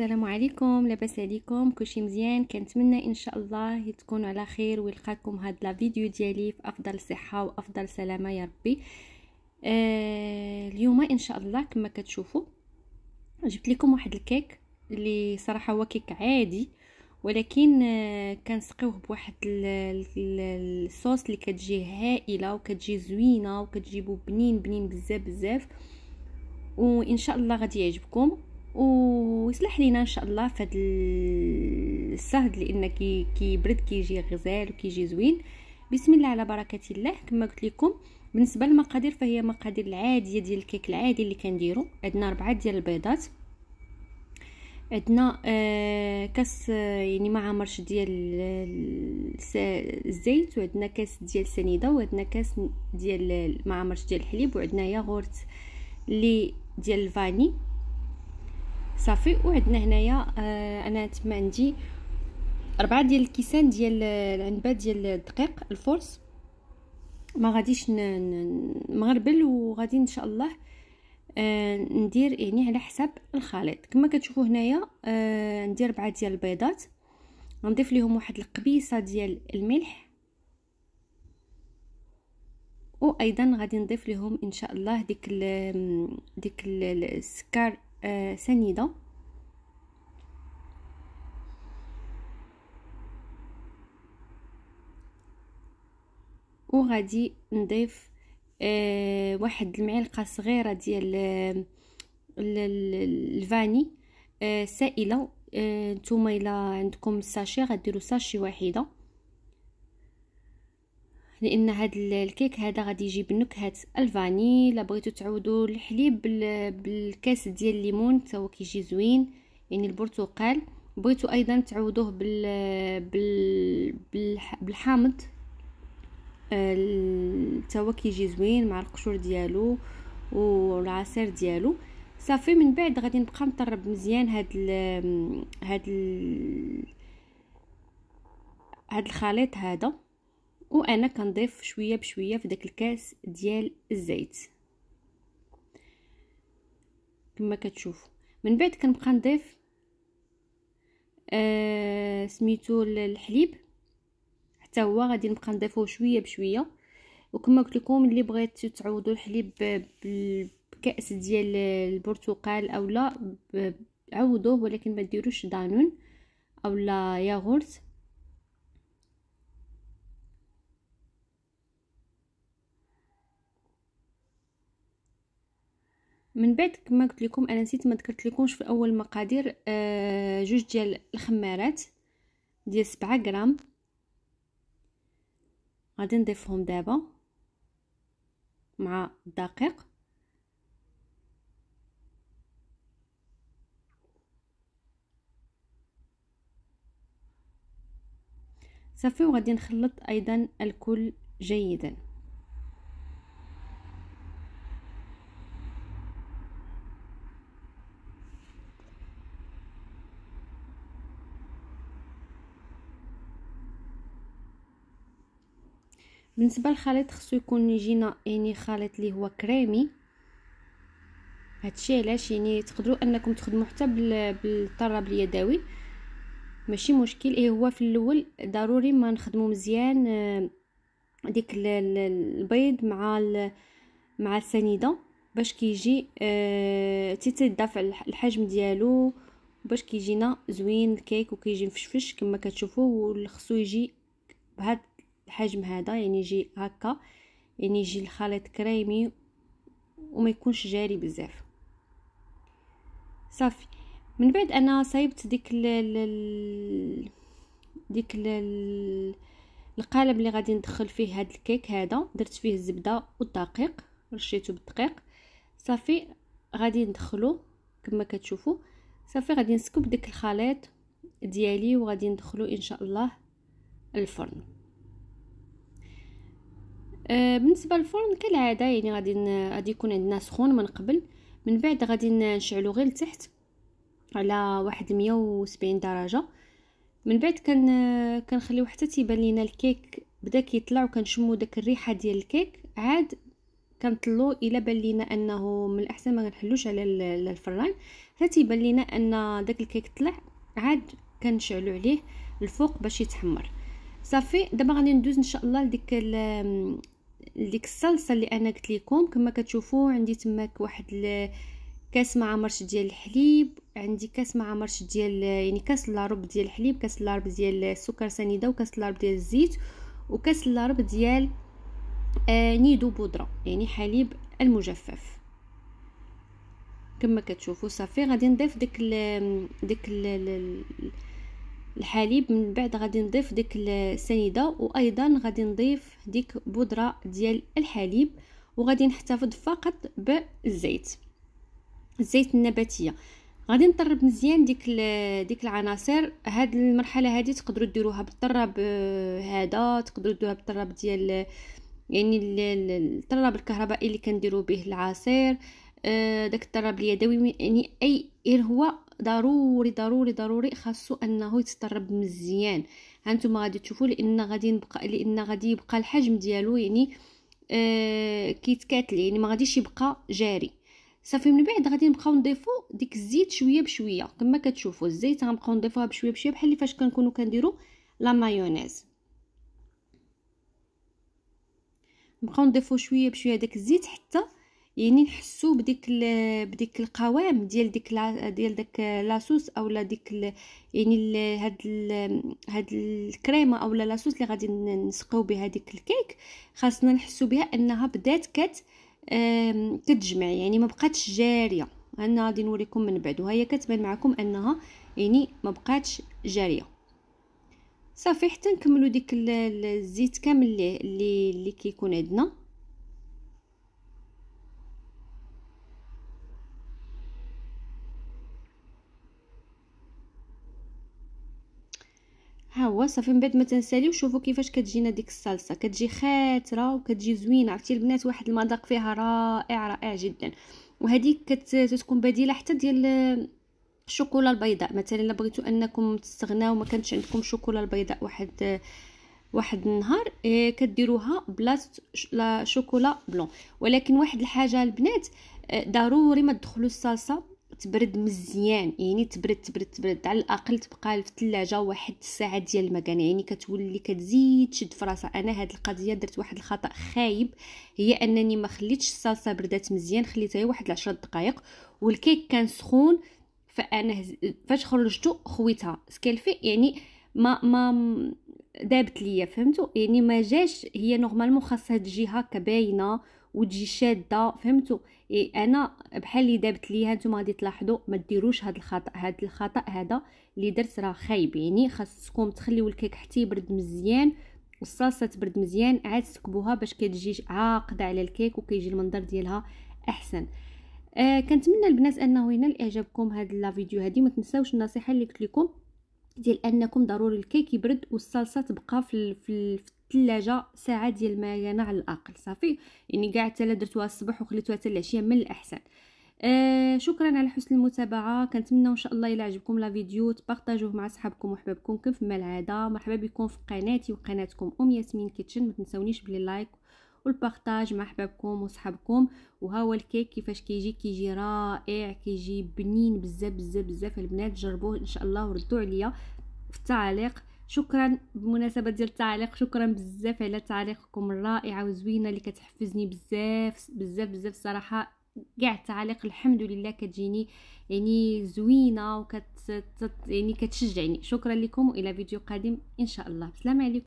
السلام عليكم لاباس عليكم كلشي مزيان كنتمنى ان شاء الله تكونوا على خير ويلقاكم هاد لا فيديو ديالي في افضل صحه وافضل سلامه يا ربي آه اليوم ان شاء الله كما كتشوفوا جبت لكم واحد الكيك اللي صراحه هو كيك عادي ولكن آه كنسقيوه بواحد الصوص اللي كتجي هائله وكتجي زوينه وكتجيبو بنين بنين بزاف بزاف وان شاء الله غادي يعجبكم ويصلح لينا ان شاء الله في هذا السهد لان كي كيبرد كيجي غزال وكيجي زوين بسم الله على بركه الله كما قلت لكم بالنسبه للمقادير فهي مقادير العاديه ديال الكيك العادي اللي كنديرو عندنا ربعة ديال البيضات عندنا آه كاس آه، يعني ما عمرش ديال الزيت وعندنا كاس ديال سنيده وعندنا كاس ديال ما عمرش ديال الحليب وعندنا ياغورت اللي ديال الفاني صافي وعندنا هنايا آه، انا تما عندي أربعة ديال الكيسان ديال العنبه ديال الدقيق الفرص ما غاديش نغربل وغادي ان شاء الله آه، ندير يعني على حساب الخليط كما كتشوفوا هنايا آه، ندير أربعة ديال البيضات غنضيف ليهم واحد القبيصه ديال الملح وايضا غادي نضيف لهم ان شاء الله ديك ال ديك السكر آه، سنيدة وغادي نضيف آه، واحد المعلقة صغيرة ديال آه، الفاني سائلة نتوما الا عندكم ساشي غديروا ساشي واحده لان هاد الكيك هذا غادي يجيب نكهه الفاني الا بغيتو تعودوا الحليب بالكاس ديال الليمون حتى هو كيجي زوين يعني البرتقال بغيتو ايضا تعودوه بال بال بالحامض حتى آه، هو كيجي زوين مع القشور ديالو والعصير ديالو صافي من بعد غادي نبقى نطرب مزيان هاد الـ هاد الـ هاد الخليط هذا وانا كنضيف شويه بشويه في داك الكاس ديال الزيت كما كتشوفوا من بعد كنبقى نضيف آه سميتو الحليب حتى هو غادي نبقى نضيفوه شويه بشويه وكما قلت لكم اللي بغيتو تعوضوا الحليب بكاس ديال البرتقال اولا عوضوه ولكن ما ديروش دانون اولا ياغورت من بعد كما قلت لكم انا نسيت ما ذكرت لكمش في اول مقادير آه، جوج ديال الخمارات ديال سبعة غرام غادي نضيفهم دابا مع الدقيق صافي وغادي نخلط ايضا الكل جيدا بالنسبه للخليط خصو يكون يجينا يعني خليط اللي هو كريمي هادشي علاش يعني تقدروا انكم تخدموا حتى بالطراب اليدوي ماشي مشكل ايه هو في الاول ضروري ما نخدموا مزيان آه، ديك البيض مع مع السنيده باش كيجي آه، تيتضاف الحجم ديالو باش كيجينا زوين الكيك وكيجي مفشفش كما كتشوفوا وخصو يجي بهاد الحجم هذا يعني يجي هكا يعني يجي الخليط كريمي وما يكونش جاري بزاف صافي من بعد انا صايبت ديك ال ديك ال القالب اللي غادي ندخل فيه هاد الكيك هذا درت فيه الزبده والدقيق رشيته بالدقيق صافي غادي ندخلو كما كتشوفوا صافي غادي نسكب ديك الخليط ديالي وغادي ندخلو ان شاء الله الفرن آه، بالنسبه للفرن كالعاده يعني غادي غادي يكون عندنا سخون من قبل من بعد غادي نشعلو غير لتحت على واحد 170 درجه من بعد كان كنخليو حتى تيبان لينا الكيك بدا كيطلع وكنشمو داك الريحه ديال الكيك عاد كنطلو الا بان لينا انه من الاحسن ما على على الفران حتى تيبان لينا ان داك الكيك طلع عاد كنشعلو عليه الفوق باش يتحمر صافي دابا غادي ندوز ان شاء الله لديك ديك الصلصه اللي انا قلت لكم كما كتشوفوا عندي تماك واحد كاس مع مرش ديال الحليب عندي كاس مع مرش ديال يعني كاس لارب ديال الحليب كاس لارب ديال السكر سنيده وكاس لارب ديال الزيت وكاس لارب ديال آه نيدو بودره يعني حليب المجفف كما كتشوفوا صافي غادي نضيف ديك ال ديك ال الحليب من بعد غادي نضيف ديك السنيده وايضا غادي نضيف ديك بودره ديال الحليب وغادي نحتفظ فقط بالزيت الزيت النباتيه غادي نطرب مزيان ديك ديك العناصر هاد المرحله هادي تقدروا ديروها بالطراب آه، هذا تقدروا ديروها بالطراب ديال يعني الطراب الكهربائي اللي كنديروا به العصير آه، داك الطراب اليدوي يعني اي غير هو ضروري ضروري ضروري خاصو انه يتطرب مزيان هانتوما غادي تشوفوا لان غادي نبقى لان غادي يبقى الحجم ديالو يعني آه كيتكاتل يعني ما غاديش يبقى جاري صافي من بعد غادي نبقاو نضيفو ديك الزيت شويه بشويه كما كتشوفوا الزيت غنبقاو نضيفوها بشويه بشويه بحال اللي فاش كنكونوا كنديروا لا مايونيز نبقاو نضيفو شويه بشويه داك الزيت حتى يعني نحسو بديك ال... بديك القوام ديال ديك لا ديال داك لاصوص اولا ديك ال يعني ال هاد ال هاد الكريمه اولا لاصوص اللي غادي نسقيو بها ديك الكيك خاصنا نحسو بها انها بدات كت كتجمع يعني ما بقاتش جاريه انا غادي نوريكم من بعد وهي كتبان معكم انها يعني ما بقاتش جاريه صافي حتى نكملو ديك الزيت كامل اللي اللي كيكون عندنا هو صافي من بعد ما تنساليو شوفوا كيفاش كتجينا ديك الصلصه كتجي خاتره وكتجي زوينه عرفتي البنات واحد المذاق فيها رائع رائع جدا وهذه كتكون بديله حتى ديال الشوكولا البيضاء مثلا الا بغيتو انكم تستغناو ما كانتش عندكم شوكولا البيضاء واحد واحد النهار إيه، كديروها بلاصت لا شوكولا بلون ولكن واحد الحاجه البنات آه، ضروري ما تدخلوا الصلصه تبرد مزيان يعني تبرد تبرد تبرد على الاقل تبقى في الثلاجه واحد الساعه ديال المكان يعني كتولي كتزيد تشد في راسها انا هاد القضيه درت واحد الخطا خايب هي انني ما خليتش الصلصه بردات مزيان خليتها واحد 10 دقائق والكيك كان سخون فانا فاش خرجته خويتها سكالفي يعني ما ما دابت ليا فهمتوا يعني ما جاش هي نورمالمون خاصها تجي هكا باينه وتجي شاده فهمتوا إيه انا بحال اللي دابت ليها نتوما غادي تلاحظوا ما ديروش هاد الخطا هاد الخطا هذا اللي درت راه خايب يعني خاصكم تخليو الكيك حتى يبرد مزيان والصلصه تبرد مزيان عاد تسكبوها باش كتجي عاقده على الكيك وكيجي المنظر ديالها احسن آه كنتمنى البنات انه ينال اعجابكم هاد لا فيديو هادي ما تنساوش النصيحه اللي قلت لكم ديال انكم ضروري الكيك يبرد والصلصه تبقى في في الثلاجه ساعه ديال المريانه على الاقل صافي يعني كاع حتى درتوها الصبح وخليتوها حتى العشيه من الاحسن آه شكرا على حسن المتابعه كنتمنى ان شاء الله الا عجبكم لا فيديو تبارطاجوه مع صحابكم وحبابكم كيف ما العاده مرحبا بكم في قناتي وقناتكم ام ياسمين كيتشن ما بلي لايك والبارطاج مع حبابكم وصحابكم وها هو الكيك كيفاش كيجي كيجي رائع كيجي بنين بزاف بزاف بزاف البنات جربوه ان شاء الله وردوا عليا في التعليق شكرا بمناسبه ديال التعليق شكرا بزاف على تعليقكم الرائعه وزوينه اللي كتحفزني بزاف بزاف بزاف صراحه كاع التعاليق الحمد لله كتجيني يعني زوينه وكت يعني كتشجعني شكرا لكم والى فيديو قادم ان شاء الله بسلام عليكم